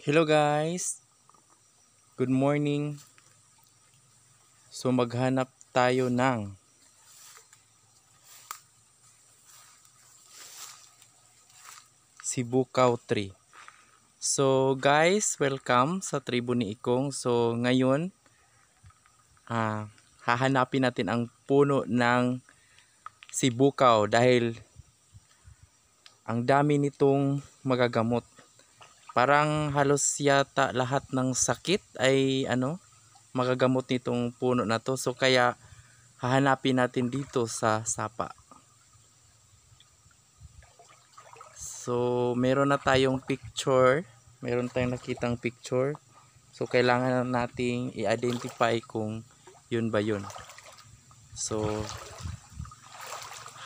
Hello guys! Good morning! So maghanap tayo ng Sibukaw tree. So guys, welcome sa tribo ni Ikong. So ngayon, ah, hahanapin natin ang puno ng Sibukaw dahil ang dami nitong magagamot. Parang halos yata lahat ng sakit ay ano, magagamot nitong puno na to. So kaya hahanapin natin dito sa sapa. So meron na tayong picture. Meron tayong nakitang picture. So kailangan nating i-identify kung yun ba yun. So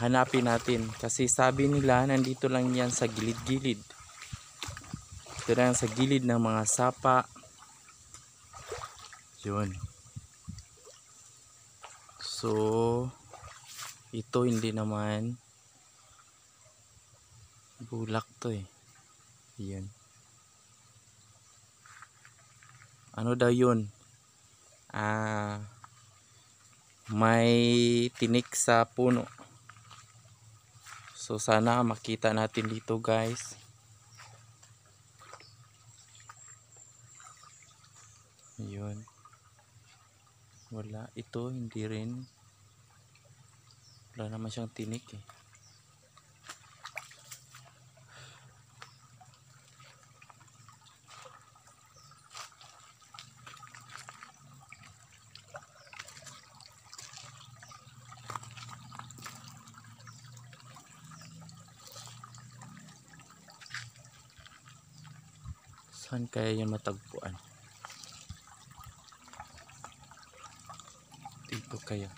hanapin natin kasi sabi nila nandito lang yan sa gilid-gilid ito lang sa gilid ng mga sapa yun so ito hindi naman bulak to eh yun ano daw yun ah may tinik sa puno so sana makita natin dito guys yun wala ito hindi rin wala naman siyang tinik eh saan kaya yung matagpuan какая.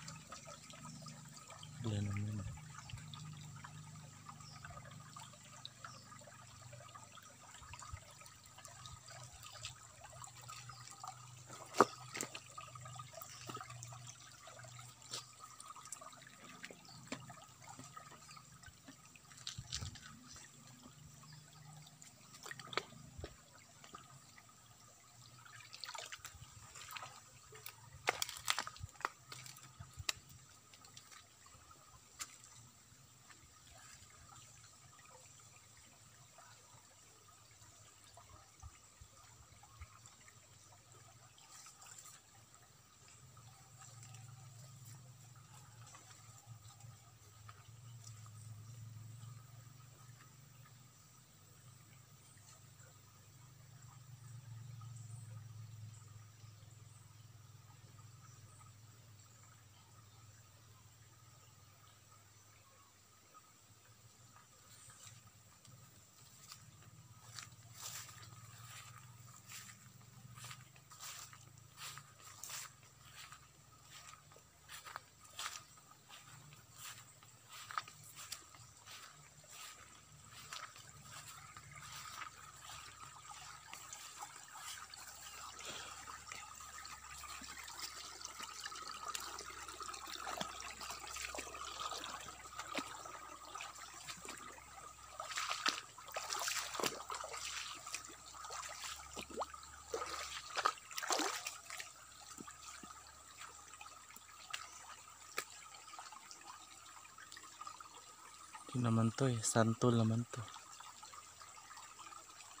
naman to eh. Santol naman to.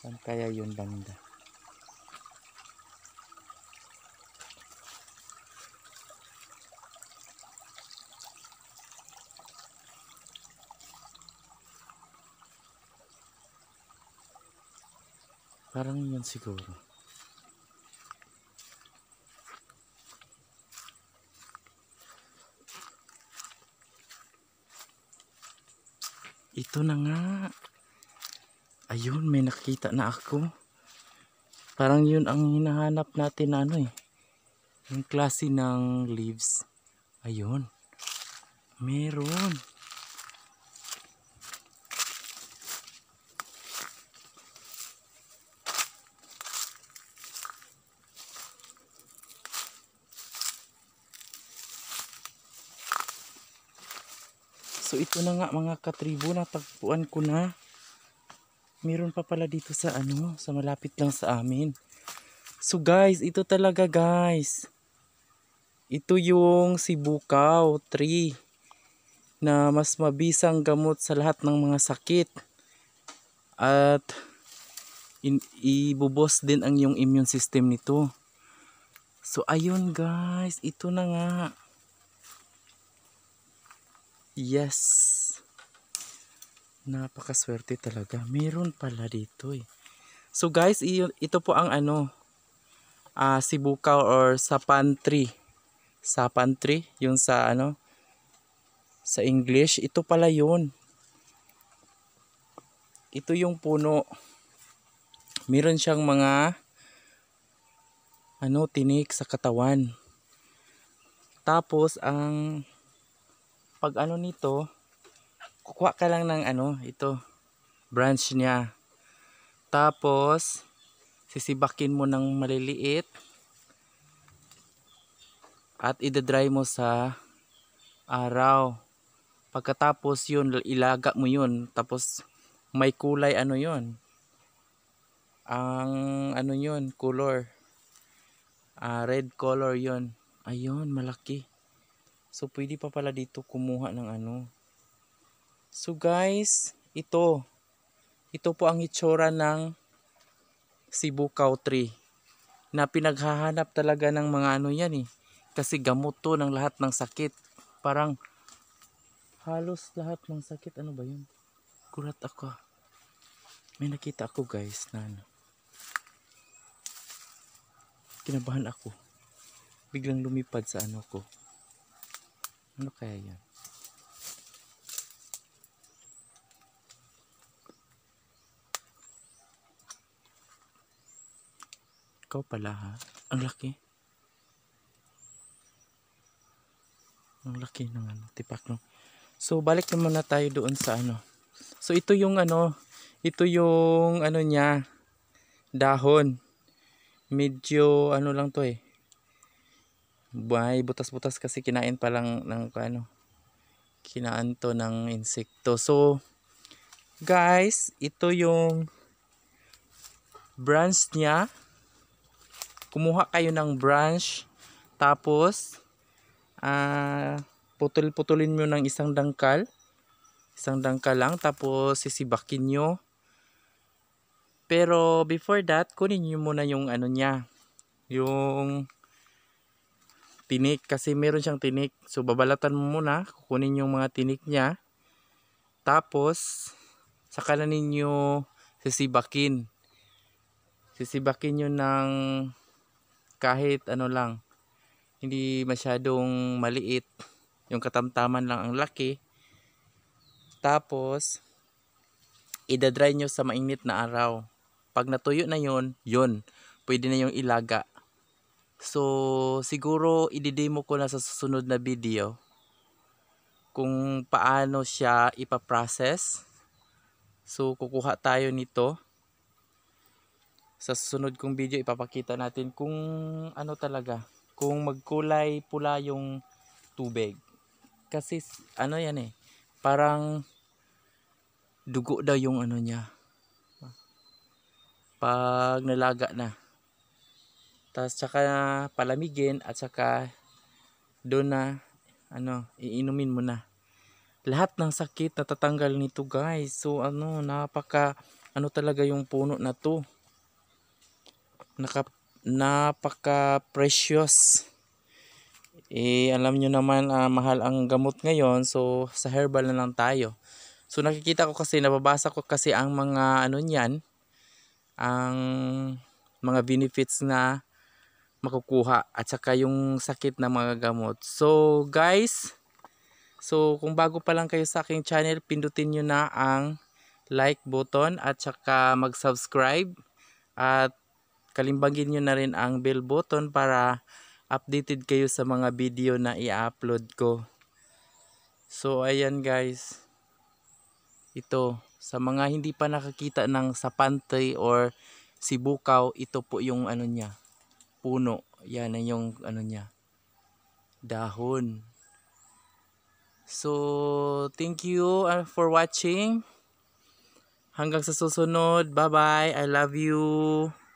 Saan kaya yun banda? Parang yun siguro. Ito na nga. Ayun, may nakita na ako. Parang yun ang hinahanap natin na ano eh. Yung klase ng leaves. Ayun. Meron. So ito na nga mga katribo, natagpuan ko na. Meron pa pala dito sa ano, sa malapit lang sa amin. So guys, ito talaga guys. Ito yung sibukaw tree na mas mabisang gamot sa lahat ng mga sakit. At in, ibubos din ang yung immune system nito. So ayun guys, ito na nga. Yes. Napakaswerte talaga. Meron pala dito eh. So guys, ito po ang ano, uh, ah, sibukaw or sapan tree. Sapan tree, yung sa ano, sa English. Ito pala yun. Ito yung puno. Meron siyang mga ano, tinik sa katawan. Tapos ang pag ano nito, kukuha ka lang ng ano, ito, branch niya. Tapos, sisibakin mo ng maliliit at idadry mo sa araw. Pagkatapos yun, ilaga mo yun. Tapos, may kulay ano yun. Ang ano yun, color. Uh, red color yun. Ayun, malaki. So, pwede pa pala dito kumuha ng ano. So, guys, ito. Ito po ang itsura ng Cebu Cow Tree na pinaghahanap talaga ng mga ano yan eh. Kasi gamot to ng lahat ng sakit. Parang halos lahat ng sakit. Ano ba yun? Kurat ako. May nakita ako guys na ano. Kinabahan ako. Biglang lumipad sa ano ko. Ano kaya yan? Ikaw pala ha. Ang laki. Ang laki ng ano, tipak no. So balik naman na tayo doon sa ano. So ito yung ano, ito yung ano niya dahon. Medyo ano lang to eh. May butas-butas kasi kinain pa lang ng ano, kinaanto ng insekto. So, guys, ito yung branch niya. Kumuha kayo ng branch. Tapos, uh, putol-putulin mo ng isang dangkal. Isang dangkal lang. Tapos, sisibakin nyo. Pero, before that, kunin nyo muna yung ano niya. Yung tinik kasi meron siyang tinik. So babalatan mo muna, kukunin yung mga tinik niya. Tapos saka na ninyo sisibakin. Sisibakin niyo ng kahit ano lang. Hindi masyadong maliit. Yung katamtaman lang ang laki. Tapos ida-dry niyo sa mainit na araw. Pag natuyo na yon, yon. Pwede na yung ilaga. So, siguro ididemo ko na sa susunod na video kung paano siya ipaprocess. So, kukuha tayo nito. Sa susunod kong video, ipapakita natin kung ano talaga. Kung magkulay pula yung tubig. Kasi, ano yan eh. Parang dugo daw yung ano niya. Pag nalaga na. Tapos saka palamigin at saka doon na ano, iinumin mo na. Lahat ng sakit natatanggal nito guys. So ano, napaka ano talaga yung puno na to. Naka, napaka precious. Eh, alam nyo naman uh, mahal ang gamot ngayon. So sa herbal na lang tayo. So nakikita ko kasi, nababasa ko kasi ang mga ano niyan. Ang mga benefits na makukuha at saka yung sakit na mga gamot. So guys, so kung bago pa lang kayo sa aking channel, pindutin nyo na ang like button at saka mag-subscribe at kalimbangin nyo na rin ang bell button para updated kayo sa mga video na i-upload ko. So ayan guys, ito sa mga hindi pa nakakita ng sa pantry or sibukaw, ito po yung ano niya puno. Yan ang yung ano niya. Dahon. So, thank you uh, for watching. Hanggang sa susunod. Bye-bye. I love you.